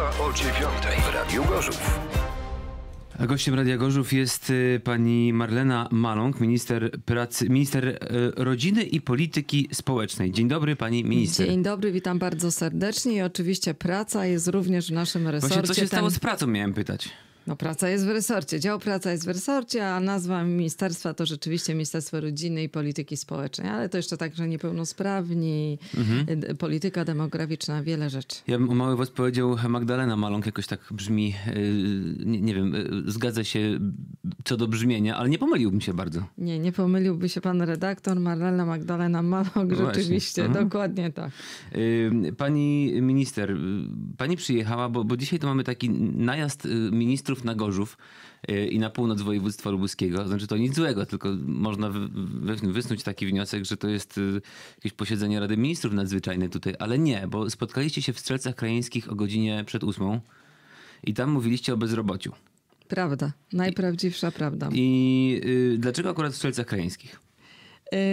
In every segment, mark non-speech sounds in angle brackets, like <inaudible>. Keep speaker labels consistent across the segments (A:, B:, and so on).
A: Rozmowa o dziewiątej w Radiu Gorzów. A gościem Radia Gorzów jest y, pani Marlena Maląg, minister pracy, minister y, rodziny i polityki społecznej. Dzień dobry pani minister. Dzień
B: dobry, witam bardzo serdecznie i oczywiście praca jest również w naszym resorcie. Właśnie co się Ten... stało z pracą
A: miałem pytać.
B: No praca jest w resorcie, dział praca jest w resorcie, a nazwa ministerstwa to rzeczywiście Ministerstwo Rodziny i Polityki Społecznej, ale to jeszcze także niepełnosprawni, mhm. polityka demograficzna, wiele rzeczy.
A: Ja bym o mały was powiedział Magdalena Maląg, jakoś tak brzmi, y, nie, nie wiem, y, zgadza się co do brzmienia, ale nie pomyliłbym się bardzo.
B: Nie, nie pomyliłby się pan redaktor Marlena Magdalena Malog rzeczywiście, Aha. Mhm. dokładnie tak.
A: Pani minister, y, pani przyjechała, bo, bo dzisiaj to mamy taki najazd y, ministrów na Gorzów y, i na północ województwa lubuskiego. Znaczy to nic złego, tylko można wysnuć taki wniosek, że to jest jakieś posiedzenie Rady Ministrów nadzwyczajne tutaj, ale nie, bo spotkaliście się w Strzelcach Krajeńskich o godzinie przed ósmą i tam mówiliście o bezrobociu.
B: Prawda, najprawdziwsza prawda.
A: I y, dlaczego akurat w Strzelcach Krajeńskich?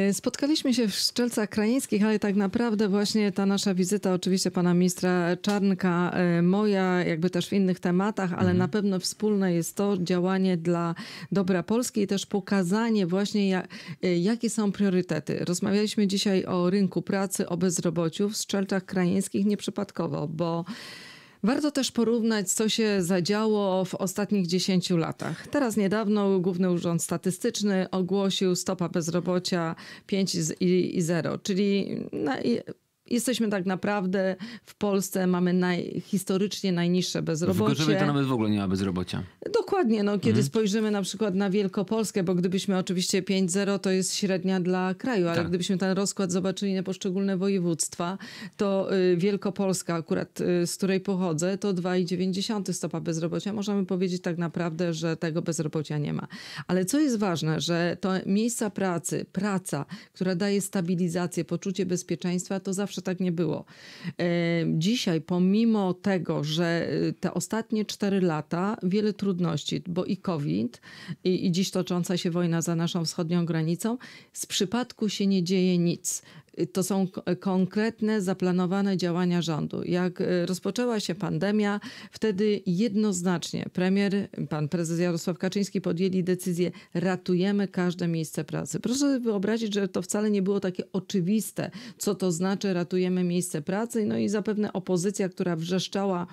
B: Y, spotkaliśmy się w Szczelcach Krajeńskich, ale tak naprawdę właśnie ta nasza wizyta, oczywiście pana ministra Czarnka, y, moja, jakby też w innych tematach, ale mhm. na pewno wspólne jest to działanie dla dobra Polski i też pokazanie właśnie, jak, jakie są priorytety. Rozmawialiśmy dzisiaj o rynku pracy, o bezrobociu w Szczelcach Krajeńskich nieprzypadkowo, bo Warto też porównać, co się zadziało w ostatnich 10 latach. Teraz niedawno Główny Urząd Statystyczny ogłosił stopa bezrobocia 5,0, czyli na, no, jesteśmy tak naprawdę w Polsce mamy naj, historycznie najniższe bezrobocie. W Gorzowie to nawet
A: w ogóle nie ma bezrobocia.
B: Dokładnie dokładnie. No, kiedy hmm. spojrzymy na przykład na Wielkopolskę, bo gdybyśmy oczywiście 5-0 to jest średnia dla kraju, ale tak. gdybyśmy ten rozkład zobaczyli na poszczególne województwa, to y, Wielkopolska akurat, y, z której pochodzę, to 2,9 stopa bezrobocia. Możemy powiedzieć tak naprawdę, że tego bezrobocia nie ma. Ale co jest ważne, że to miejsca pracy, praca, która daje stabilizację, poczucie bezpieczeństwa, to zawsze tak nie było. E, dzisiaj, pomimo tego, że y, te ostatnie 4 lata wiele trudności, bo i COVID, i, i dziś tocząca się wojna za naszą wschodnią granicą, z przypadku się nie dzieje nic. Y, to są y, konkretne, zaplanowane działania rządu. Jak y, rozpoczęła się pandemia, wtedy jednoznacznie premier, pan prezes Jarosław Kaczyński podjęli decyzję: ratujemy każde miejsce pracy. Proszę sobie wyobrazić, że to wcale nie było takie oczywiste, co to znaczy ratujemy miejsce pracy. No i zapewne opozycja, która wrzeszczała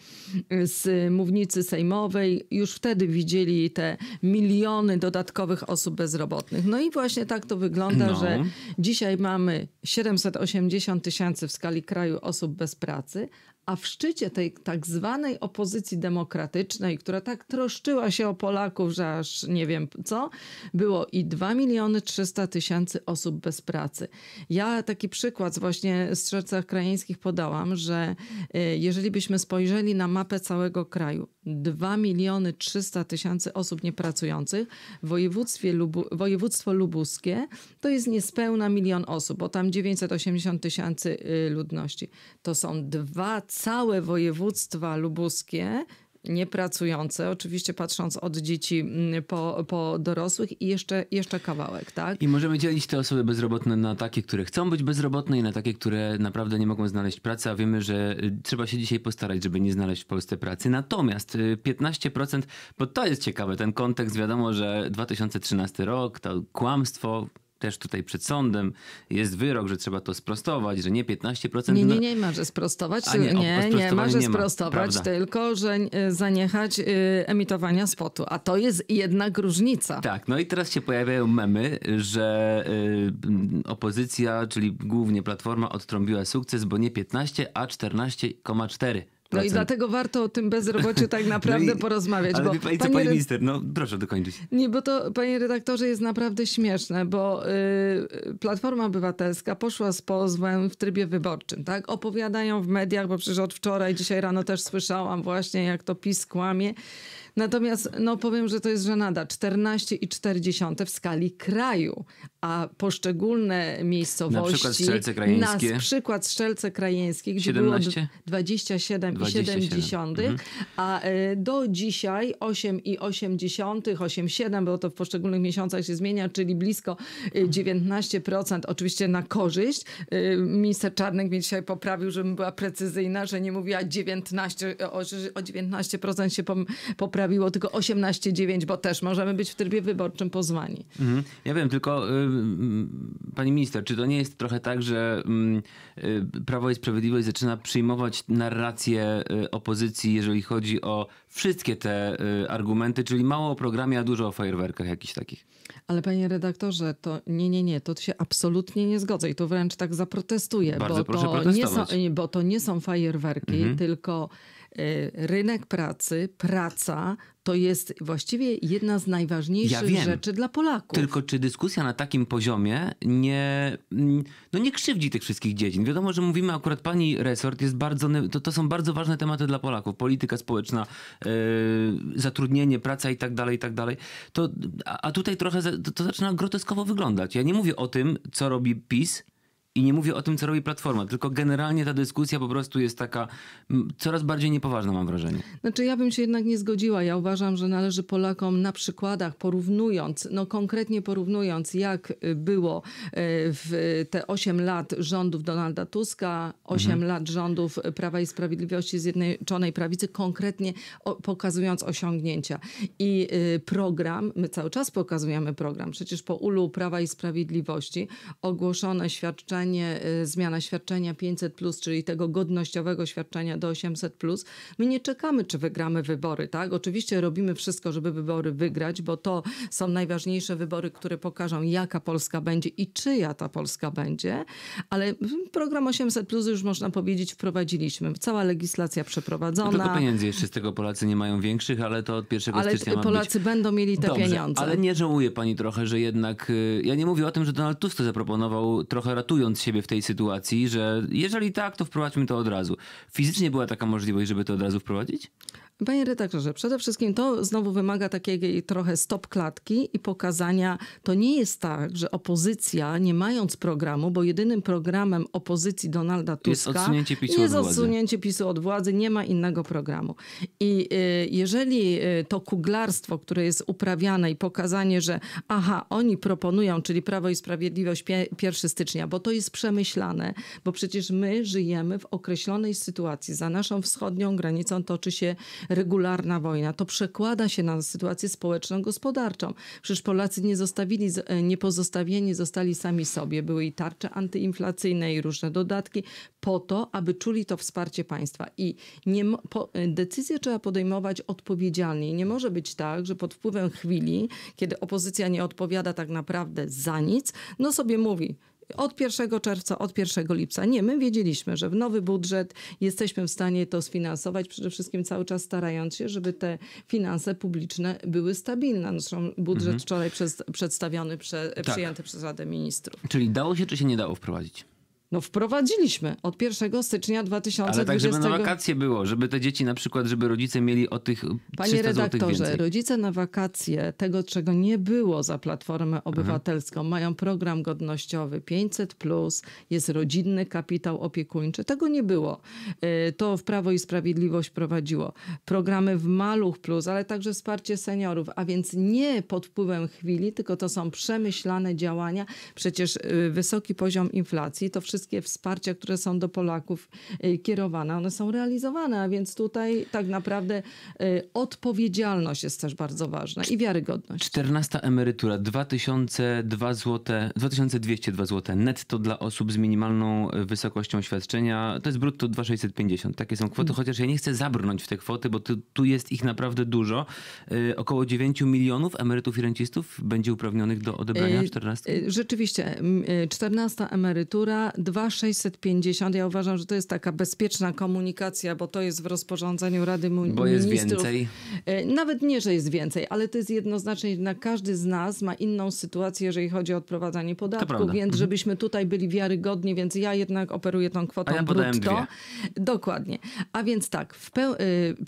B: z mównicy sejmowej, już wtedy widzieli te miliony dodatkowych osób bezrobotnych. No i właśnie tak to wygląda, no. że dzisiaj mamy 7 780 tysięcy w skali kraju osób bez pracy, a w szczycie tej tak zwanej opozycji demokratycznej, która tak troszczyła się o Polaków, że aż nie wiem co, było i 2 miliony 300 tysięcy osób bez pracy. Ja taki przykład właśnie z Strzelcach Krajeńskich podałam, że y, jeżeli byśmy spojrzeli na mapę całego kraju, 2 miliony 300 tysięcy osób niepracujących, w województwie Lubu, województwo lubuskie to jest niespełna milion osób, bo tam 980 tysięcy y, ludności. To są dwa całe województwa lubuskie niepracujące, oczywiście patrząc od dzieci mm, po, po dorosłych i jeszcze, jeszcze kawałek, tak? I
A: możemy dzielić te osoby bezrobotne na takie, które chcą być bezrobotne i na takie, które naprawdę nie mogą znaleźć pracy, a wiemy, że y, trzeba się dzisiaj postarać, żeby nie znaleźć w Polsce pracy. Natomiast 15%, y, bo to jest ciekawe, ten kontekst, wiadomo, że 2013 rok, to kłamstwo, też tutaj przed sądem jest wyrok, że trzeba to sprostować, że nie 15%. Nie, no- nie, nie ma,
B: że sprostować. nie, nie, nie ma, że sprostować, tylko że e, zaniechać e, emitowania spotu. A to jest jednak różnica.
A: Tak, no i teraz się pojawiają memy, że e, opozycja, czyli głównie Platforma, odtrąbiła sukces, bo nie 15, a 14,4. No i znaczy-
B: dlatego warto o tym bezrobociu tak <laughs> naprawdę no i, porozmawiać. Ale bo pani, co, pani minister,
A: no proszę dokończyć.
B: Nie, bo to, panie redaktorze, jest naprawdę śmieszne, bo y, Platforma Obywatelska poszła z pozwem w trybie wyborczym, tak? Opowiadają w mediach, bo przecież od wczoraj, dzisiaj rano też słyszałam właśnie, jak to PiS kłamie. Natomiast no powiem, że to jest żenada. 14,4 w skali kraju a poszczególne miejscowości... Na przykład Strzelce Krajeńskie. Na przykład Strzelce Krajeńskie, gdzie 17? było 27,7, 27. mhm. a e, do dzisiaj 8,8, 8,7, bo to w poszczególnych miesiącach się zmienia, czyli blisko 19%, e, oczywiście na korzyść. E, minister Czarnek mnie dzisiaj poprawił, żebym była precyzyjna, że nie mówiła 19, o, 19% się poprawiło, tylko 18,9, bo też możemy być w trybie wyborczym pozwani.
A: Mhm. Ja wiem, tylko y, pani minister, czy to nie jest trochę tak, że mm, y, Prawo i Sprawiedliwość zaczyna przyjmować narrację y, opozycji, jeżeli chodzi o wszystkie te y, argumenty, czyli mało o programie, a dużo o fajerwerkach jakichś takich?
B: Ale panie redaktorze, to nie, nie, nie, to się absolutnie nie zgodzę i to wręcz tak zaprotestuję, bo, to nie są, bo to nie są fajerwerki, mhm. tylko E, rynek pracy, praca to jest właściwie jedna z najważniejszych ja rzeczy dla Polaków.
A: Tylko czy dyskusja na takim poziomie nie, mm, no nie krzywdzi tych wszystkich dziedzin? Wiadomo, że mówimy akurat pani resort, jest bardzo, to, to są bardzo ważne tematy dla Polaków. Polityka społeczna, yy, zatrudnienie, praca i tak dalej, i tak dalej. To, a, a tutaj trochę za, to, to zaczyna groteskowo wyglądać. Ja nie mówię o tym, co robi PiS, i nie mówię o tym, co robi Platforma, tylko generalnie ta dyskusja po prostu jest taka coraz bardziej niepoważna, mam wrażenie.
B: Znaczy, ja bym się jednak nie zgodziła. Ja uważam, że należy Polakom na przykładach, porównując, no konkretnie porównując, jak było e, w te 8 lat rządów Donalda Tuska, 8 mhm. lat rządów Prawa i Sprawiedliwości Zjednoczonej Prawicy, konkretnie pokazując osiągnięcia. I e, program, my cały czas pokazujemy program, przecież po ulu Prawa i Sprawiedliwości ogłoszone świadczenie, Y, zmiana świadczenia 500, czyli tego godnościowego świadczenia do 800. My nie czekamy, czy wygramy wybory, tak? Oczywiście robimy wszystko, żeby wybory wygrać, bo to są najważniejsze wybory, które pokażą, jaka Polska będzie i czyja ta Polska będzie, ale program 800 plus już można powiedzieć wprowadziliśmy. Cała legislacja przeprowadzona. No tylko pieniędzy
A: jeszcze z tego Polacy nie mają większych, ale to od 1 ale stycznia Polacy
B: być... będą mieli te Dobrze, pieniądze. Ale nie
A: żałuje pani trochę, że jednak y, ja nie mówię o tym, że Donald Tusk to zaproponował trochę ratując z siebie w tej sytuacji, że jeżeli tak, to wprowadźmy to od razu. Fizycznie była taka możliwość, żeby to od razu wprowadzić?
B: Panie redaktorze, przede wszystkim to znowu wymaga takiej trochę stop klatki i pokazania, to nie jest tak, że opozycja nie mając programu, bo jedynym programem opozycji Donalda Tuska jest odsunięcie PiSu, jest od, odsunięcie władzy. PiSu od władzy, nie ma innego programu. I y, jeżeli y, to kuglarstwo, które jest uprawiane i pokazanie, że aha, oni proponują, czyli Prawo i Sprawiedliwość 1 stycznia, bo to jest przemyślane, bo przecież my żyjemy w określonej sytuacji. Za naszą wschodnią granicą toczy się regularna wojna. To przekłada się na sytuację społeczną, gospodarczą. Przecież Polacy nie, zostawili, e, nie pozostawieni zostali sami sobie. Były i tarcze antyinflacyjne i różne dodatki po to, aby czuli to wsparcie państwa. I nie, po, e, decyzje trzeba podejmować odpowiedzialnie. nie może być tak, że pod wpływem chwili, kiedy opozycja nie odpowiada tak naprawdę za nic, no sobie mówi, od 1 czerwca, od 1 lipca. Nie, my wiedzieliśmy, że w nowy budżet jesteśmy w stanie to sfinansować, przede wszystkim cały czas starając się, żeby te finanse publiczne były stabilne. No, zresztą budżet mhm. wczoraj przez, przedstawiony, prze, tak. przyjęty
A: przez Radę Ministrów. Czyli dało się, czy się nie dało wprowadzić?
B: No wprowadziliśmy od 1 stycznia 2020. Ale tak, żeby na
A: wakacje było, żeby te dzieci na przykład, żeby rodzice mieli o tych 300 Panie redaktorze,
B: rodzice na wakacje tego, czego nie było za Platformę mhm. Obywatelską, mają program godnościowy 500+, plus, jest rodzinny kapitał opiekuńczy. Tego nie było. Y, to w Prawo i Sprawiedliwość prowadziło. Programy w Maluch Plus, ale także wsparcie seniorów, a więc nie pod wpływem chwili, tylko to są przemyślane działania. Przecież y, wysoki poziom inflacji, to wszystko wszystkie wsparcia, które są do Polaków y, kierowane, one są realizowane, a więc tutaj tak naprawdę y, odpowiedzialność jest też bardzo ważna i wiarygodność.
A: 14 emerytura 2002 zł, 2202 zł netto dla osób z minimalną y, wysokością świadczenia, to jest brutto 2650. Takie są kwoty, mm. chociaż ja nie chcę zabrnąć w te kwoty, bo tu, tu jest ich naprawdę dużo. Około 9 milionów emerytów i rencistów będzie uprawnionych do odebrania 14?
B: Rzeczywiście, 14 mm, emerytura 2650, ja uważam, że to jest taka bezpieczna komunikacja, bo to jest w rozporządzeniu Rady Ministrów. Bo jest więcej? E, nawet nie, że jest więcej, ale to jest jednoznacznie, jednak każdy z nas ma inną sytuację, jeżeli chodzi o odprowadzanie podatku, więc mhm. żebyśmy tutaj byli wiarygodni, więc ja jednak operuję tą kwotą A ja brutto. Dwie. Dokładnie. A więc tak, e,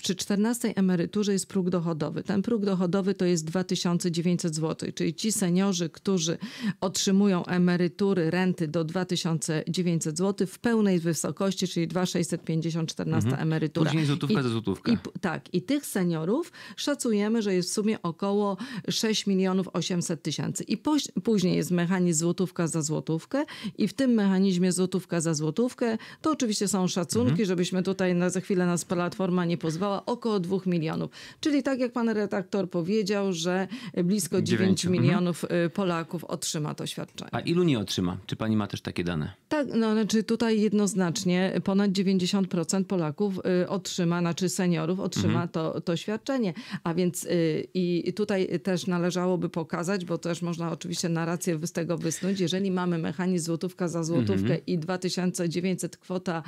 B: przy 14 emeryturze jest próg dochodowy. Ten próg dochodowy to jest 2900 zł, czyli ci seniorzy, którzy otrzymują emerytury, renty do 2000 900 zł w pełnej wysokości, czyli 2650 mhm. emerytura. Później złotówka I, za złotówkę. I, tak, i tych seniorów szacujemy, że jest w sumie około 6 milionów 800 tysięcy. I później jest mechanizm złotówka za złotówkę i w tym mechanizmie złotówka za złotówkę to oczywiście są szacunki, mhm. żebyśmy tutaj na, za chwilę nas platforma nie pozwała, około 2 milionów. Czyli tak jak pan redaktor powiedział, że blisko 9, 9 mhm. milionów
A: mhm. Polaków otrzyma to świadczenie. A ilu nie otrzyma? Czy pani ma też takie dane?
B: Tak tak, no znaczy tutaj jednoznacznie ponad 90% Polaków y, otrzyma, znaczy seniorów otrzyma mhm. to, to świadczenie. A więc y, i tutaj też należałoby pokazać, bo też można oczywiście narrację z tego wysnuć, jeżeli mamy mechanizm złotówka za złotówkę mhm. i 2900 kwota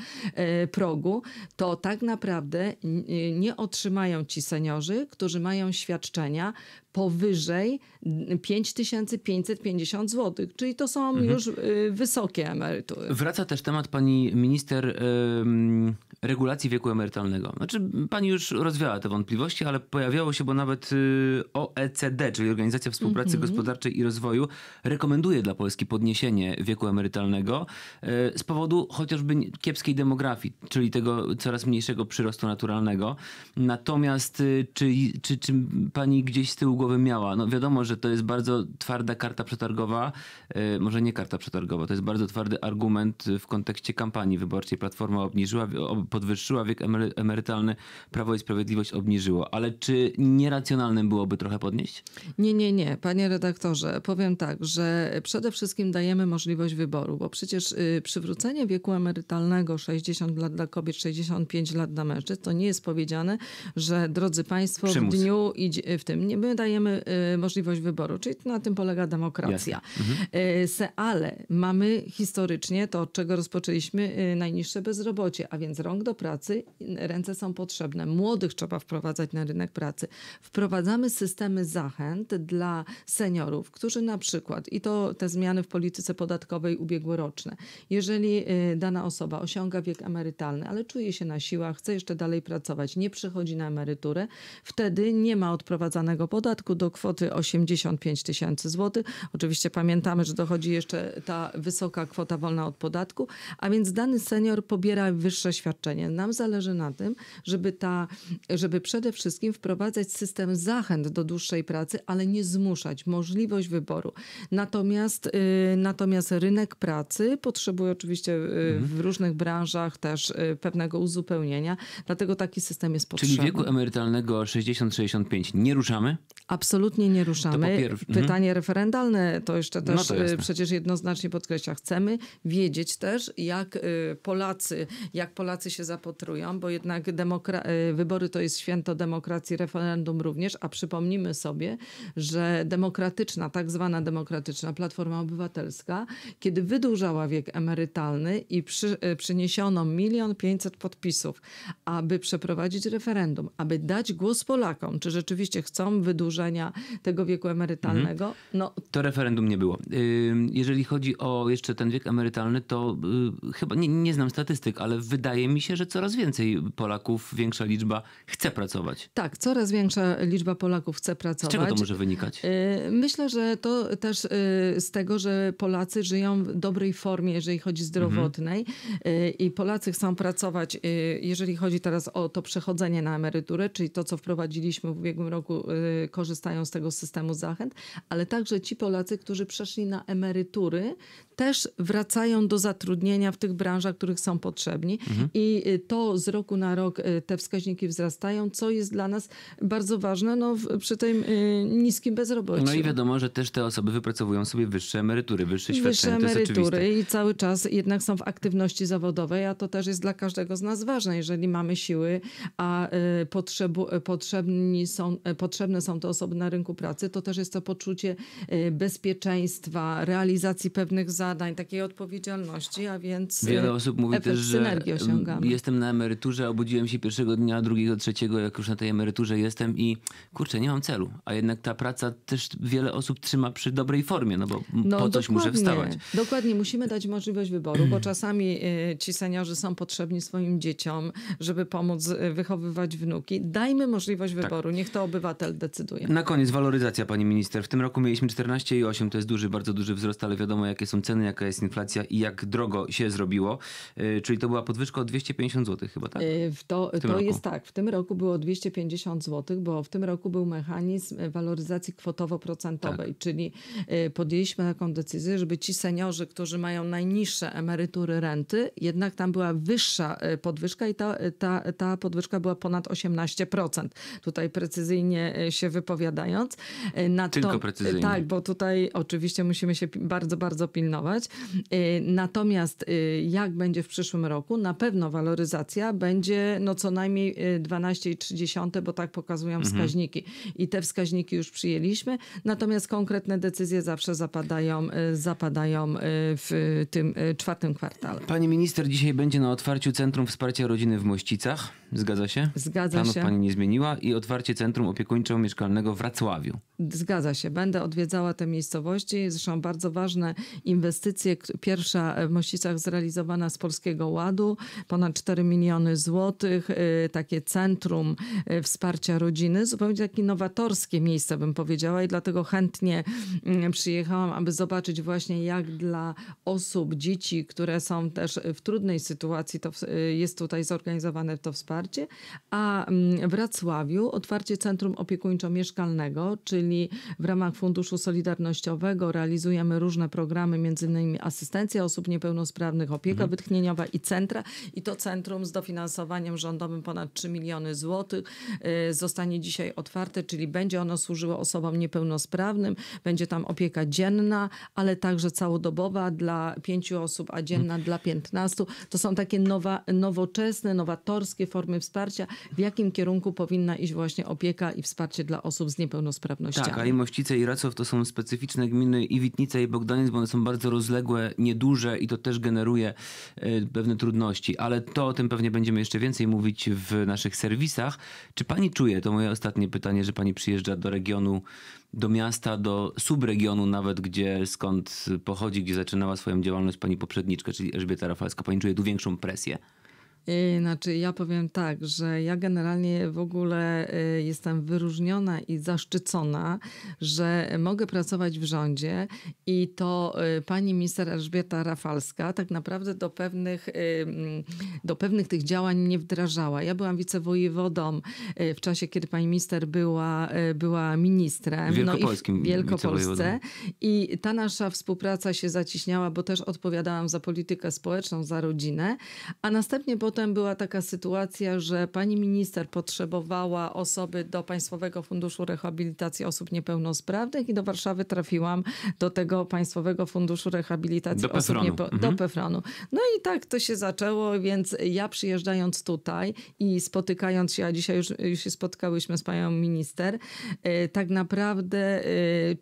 B: y, progu, to tak naprawdę nie otrzymają ci seniorzy, którzy mają świadczenia powyżej 5550 zł, czyli to są mhm. już y, wysokie emerytury.
A: Wraca też temat pani minister. Yy regulacji wieku emerytalnego. Znaczy, pani już rozwiała te wątpliwości, ale pojawiało się, bo nawet y, OECD, czyli Organizacja Współpracy mm -hmm. Gospodarczej i Rozwoju, rekomenduje dla Polski podniesienie wieku emerytalnego y, z powodu chociażby kiepskiej demografii, czyli tego coraz mniejszego przyrostu naturalnego. Natomiast y, czy, czy, czy pani gdzieś z tyłu głowy miała? No wiadomo, że to jest bardzo twarda karta przetargowa, może nie karta przetargowa, to jest bardzo twardy argument w kontekście kampanii wyborczej. Platforma obniżyła, podwyższyła wiek emerytalny, Prawo i Sprawiedliwość obniżyło. Ale czy nieracjonalnym byłoby trochę podnieść?
B: Nie, nie, nie. Panie redaktorze, powiem tak, że przede wszystkim dajemy możliwość wyboru, bo przecież y, przywrócenie wieku emerytalnego 60 lat dla kobiet, 65 lat dla mężczyzn, to nie jest powiedziane, że drodzy Państwo, Przymus. w dniu i w tym nie, my dajemy y, możliwość wyboru, czyli na tym polega demokracja. Mhm. Y, se, ale mamy historycznie to, od czego rozpoczęliśmy, najniższe bezrobocie, a więc rąk rąk do pracy, ręce są potrzebne. Młodych trzeba wprowadzać na rynek pracy. Wprowadzamy systemy zachęt dla seniorów, którzy na przykład, i to te zmiany w polityce podatkowej ubiegłoroczne, jeżeli y, dana osoba osiąga wiek emerytalny, ale czuje się na siłach, chce jeszcze dalej pracować, nie przychodzi na emeryturę, wtedy nie ma odprowadzanego podatku do kwoty 85 tysięcy złotych. Oczywiście pamiętamy, że dochodzi jeszcze ta wysoka kwota wolna od podatku, a więc dany senior pobiera wyższe świadczenie nam zależy na tym, żeby, ta, żeby przede wszystkim wprowadzać system zachęt do dłuższej pracy, ale nie zmuszać, możliwość wyboru. Natomiast, y, natomiast rynek pracy potrzebuje oczywiście y, mhm. w różnych branżach też y, pewnego uzupełnienia, dlatego taki system jest potrzebny. Czyli wieku
A: emerytalnego 60-65 nie ruszamy?
B: Absolutnie nie ruszamy. Mhm. Pytanie mhm. referendalne to jeszcze no też no to przecież jednoznacznie podkreśla. Chcemy wiedzieć też, jak Polacy, jak Polacy się się zapotrują, bo jednak y, wybory to jest święto demokracji, referendum również, a przypomnijmy sobie, że demokratyczna, tak zwana demokratyczna Platforma Obywatelska, kiedy wydłużała wiek emerytalny i przy, y, przyniesiono milion pięćset podpisów, aby przeprowadzić referendum, aby dać głos Polakom, czy rzeczywiście chcą wydłużenia tego wieku emerytalnego. Mhm. No.
A: To referendum nie było. Y, jeżeli chodzi o jeszcze ten wiek emerytalny, to chyba nie, nie znam statystyk, ale wydaje mi się, się, że coraz więcej Polaków, większa liczba chce pracować.
B: Tak, coraz większa liczba Polaków chce pracować. Z czego to może wynikać? Y, myślę, że to też y, z tego, że Polacy żyją w dobrej formie, jeżeli chodzi zdrowotnej mhm. i Polacy chcą pracować, jeżeli chodzi teraz o to przechodzenie na emeryturę, czyli to, co wprowadziliśmy w ubiegłym roku, korzystają z tego systemu zachęt, ale także ci Polacy, którzy przeszli na emerytury, też wracają do zatrudnienia w tych branżach, których są potrzebni. Mhm. I y, to z roku na rok y, te wskaźniki wzrastają, co jest dla nas bardzo ważne no, przy tym y, niskim bezrobociu. No i
A: wiadomo, że też te osoby wypracowują sobie wyższe emerytury, wyższe świadczenia. Wyższe emerytury
B: i cały czas jednak są w aktywności zawodowej, a to też jest dla każdego z nas ważne, jeżeli mamy siły, a potrzebu, potrzebni są, potrzebne są te osoby na rynku pracy, to też jest to poczucie bezpieczeństwa, realizacji pewnych zadań, zadań, takiej odpowiedzialności, a więc e, Wiele osób mówi też, że jestem
A: na emeryturze, obudziłem się pierwszego dnia, drugiego, trzeciego, jak już na tej emeryturze jestem i kurczę, nie mam celu. A jednak ta praca też wiele osób trzyma przy dobrej formie, no bo no, po coś muszę wstawać.
B: Dokładnie, musimy dać możliwość wyboru, bo hmm. czasami e, ci seniorzy są potrzebni swoim dzieciom, żeby pomóc e, wychowywać wnuki. Dajmy możliwość tak. wyboru, tak. niech to obywatel decyduje. Na
A: koniec waloryzacja, pani minister. W tym roku mieliśmy 14,8, to jest duży, bardzo duży wzrost, ale wiadomo jakie są ceny ceny, jaka jest inflacja i jak drogo się zrobiło. E, czyli to była podwyżka o 250 zł chyba, tak?
B: E, w to w to jest tak. W tym roku było 250 zł, bo w tym roku był mechanizm e, waloryzacji kwotowo-procentowej, tak. czyli podjęliśmy taką decyzję, żeby ci seniorzy, którzy mają najniższe emerytury, renty, jednak tam była wyższa podwyżka i ta, ta, ta podwyżka była ponad 18%. Tutaj precyzyjnie się wypowiadając. Na Tylko to, precyzyjnie. Tak, bo tutaj oczywiście musimy się bardzo, bardzo pilnować Y, natomiast y, jak będzie w przyszłym roku, na pewno waloryzacja będzie no co najmniej 12,3, y, bo tak pokazują mhm. wskaźniki. I te wskaźniki już przyjęliśmy, natomiast konkretne decyzje zawsze zapadają, zapadają w tym czwartym kwartale. Pani minister
A: dzisiaj będzie na otwarciu Centrum Wsparcia Rodziny w Mościcach. Zgadza się? Zgadza Planów się. pani nie zmieniła i otwarcie Centrum Opiekuńczo-Mieszkalnego w Wrocławiu.
B: Zgadza się. Będę odwiedzała te miejscowości. Zresztą bardzo ważne inwestycje inwestycje, pierwsza e, w Mościcach zrealizowana z Polskiego Ładu, ponad 4 miliony złotych, e, takie centrum e, wsparcia rodziny, zupełnie takie nowatorskie miejsce bym powiedziała i dlatego chętnie mm, przyjechałam, aby zobaczyć właśnie jak dla osób, dzieci, które są też w trudnej sytuacji, to jest tutaj zorganizowane to wsparcie, a w mm, Wrocławiu otwarcie Centrum Opiekuńczo-Mieszkalnego, czyli w ramach Funduszu Solidarnościowego realizujemy różne programy, między m.in. asystencja osób niepełnosprawnych, opieka mhm. wytchnieniowa i centra. I to centrum z dofinansowaniem rządowym ponad 3 miliony złotych y, zostanie dzisiaj otwarte, czyli będzie ono służyło osobom niepełnosprawnym, będzie tam opieka dzienna, ale także całodobowa dla pięciu osób, a dzienna mhm. dla piętnastu. To są takie nowa, nowoczesne, nowatorskie formy wsparcia. W jakim kierunku powinna iść właśnie opieka i wsparcie dla osób z niepełnosprawnościami? Tak, a i
A: Mościce i Racow to są specyficzne gminy i Witnica i Bogdaniec, bo one są bardzo rozległe, nieduże i to też generuje e, pewne trudności, ale to o tym pewnie będziemy jeszcze więcej mówić w naszych serwisach. Czy pani czuje, to moje ostatnie pytanie, że pani przyjeżdża do regionu, do miasta, do subregionu nawet, gdzie skąd pochodzi, gdzie zaczynała swoją działalność pani poprzedniczka, czyli Elżbieta Rafalska. Pani czuje tu większą presję?
B: I, znaczy, ja powiem tak, że ja generalnie w ogóle y, jestem wyróżniona i zaszczycona, że mogę pracować w rządzie i to y, pani minister Elżbieta Rafalska tak naprawdę do pewnych, y, mm, do pewnych tych działań nie wdrażała. Ja byłam wicewojewodą w czasie, kiedy pani minister była, była ministrem. Wielkopolskim. No i w Wielkopolsce. I ta nasza współpraca się zaciśniała, bo też odpowiadałam za politykę społeczną, za rodzinę, a następnie po potem była taka sytuacja, że pani minister potrzebowała osoby do Państwowego Funduszu Rehabilitacji Osób Niepełnosprawnych i do Warszawy trafiłam do tego Państwowego Funduszu Rehabilitacji do Osób Niepełnosprawnych. Do mhm. Pefranu. No i tak to się zaczęło, więc ja przyjeżdżając tutaj i spotykając się, a dzisiaj już, już się spotkałyśmy z panią minister, e, tak naprawdę e,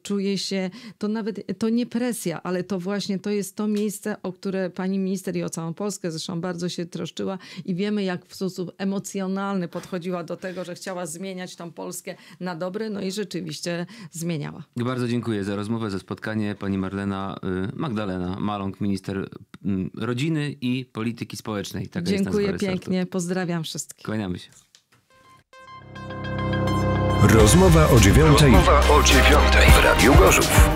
B: czuję się, to nawet, to nie presja, ale to właśnie to jest to miejsce, o które pani minister i o całą Polskę zresztą bardzo się troszczyła, i wiemy, jak w sposób emocjonalny podchodziła do tego, że chciała zmieniać tą Polskę na dobre, no i rzeczywiście zmieniała.
A: Bardzo dziękuję za rozmowę, za spotkanie. Pani Marlena y, Magdalena Maląg, minister mm, rodziny i polityki społecznej. Taka dziękuję
B: pięknie, pozdrawiam wszystkich.
A: Kłaniamy się. Rozmowa o dziewiątej. Rozmowa o dziewiątej w Radiu Gorzów.